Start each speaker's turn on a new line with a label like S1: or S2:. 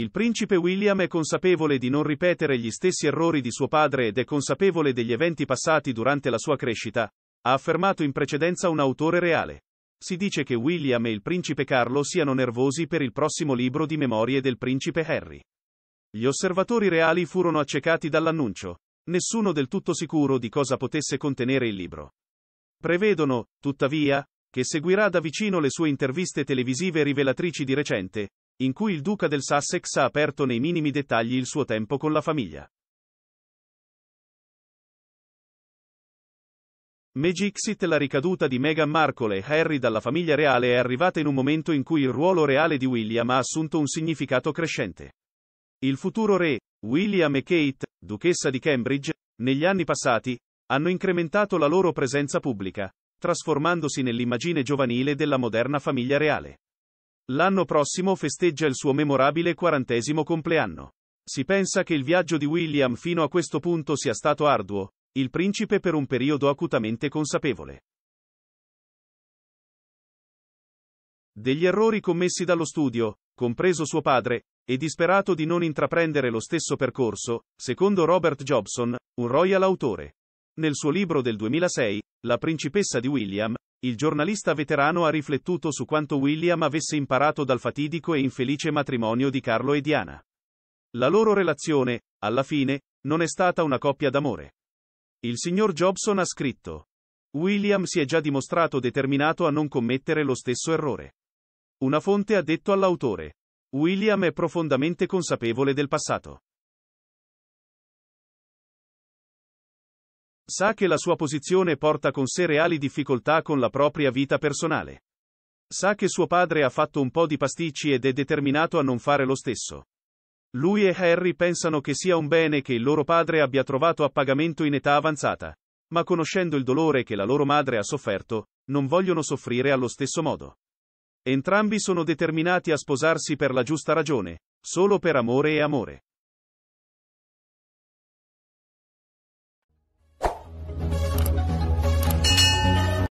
S1: Il principe William è consapevole di non ripetere gli stessi errori di suo padre ed è consapevole degli eventi passati durante la sua crescita, ha affermato in precedenza un autore reale. Si dice che William e il principe Carlo siano nervosi per il prossimo libro di memorie del principe Harry. Gli osservatori reali furono accecati dall'annuncio. Nessuno del tutto sicuro di cosa potesse contenere il libro. Prevedono, tuttavia, che seguirà da vicino le sue interviste televisive rivelatrici di recente, in cui il duca del Sussex ha aperto nei minimi dettagli il suo tempo con la famiglia. Megixit La ricaduta di Meghan Markle e Harry dalla famiglia reale è arrivata in un momento in cui il ruolo reale di William ha assunto un significato crescente. Il futuro re, William e Kate, duchessa di Cambridge, negli anni passati, hanno incrementato la loro presenza pubblica, trasformandosi nell'immagine giovanile della moderna famiglia reale. L'anno prossimo festeggia il suo memorabile quarantesimo compleanno. Si pensa che il viaggio di William fino a questo punto sia stato arduo, il principe per un periodo acutamente consapevole. Degli errori commessi dallo studio, compreso suo padre, e disperato di non intraprendere lo stesso percorso, secondo Robert Jobson, un royal autore. Nel suo libro del 2006, La principessa di William, il giornalista veterano ha riflettuto su quanto William avesse imparato dal fatidico e infelice matrimonio di Carlo e Diana. La loro relazione, alla fine, non è stata una coppia d'amore. Il signor Jobson ha scritto. William si è già dimostrato determinato a non commettere lo stesso errore. Una fonte ha detto all'autore. William è profondamente consapevole del passato. Sa che la sua posizione porta con sé reali difficoltà con la propria vita personale. Sa che suo padre ha fatto un po' di pasticci ed è determinato a non fare lo stesso. Lui e Harry pensano che sia un bene che il loro padre abbia trovato appagamento in età avanzata. Ma conoscendo il dolore che la loro madre ha sofferto, non vogliono soffrire allo stesso modo. Entrambi sono determinati a sposarsi per la giusta ragione, solo per amore e amore.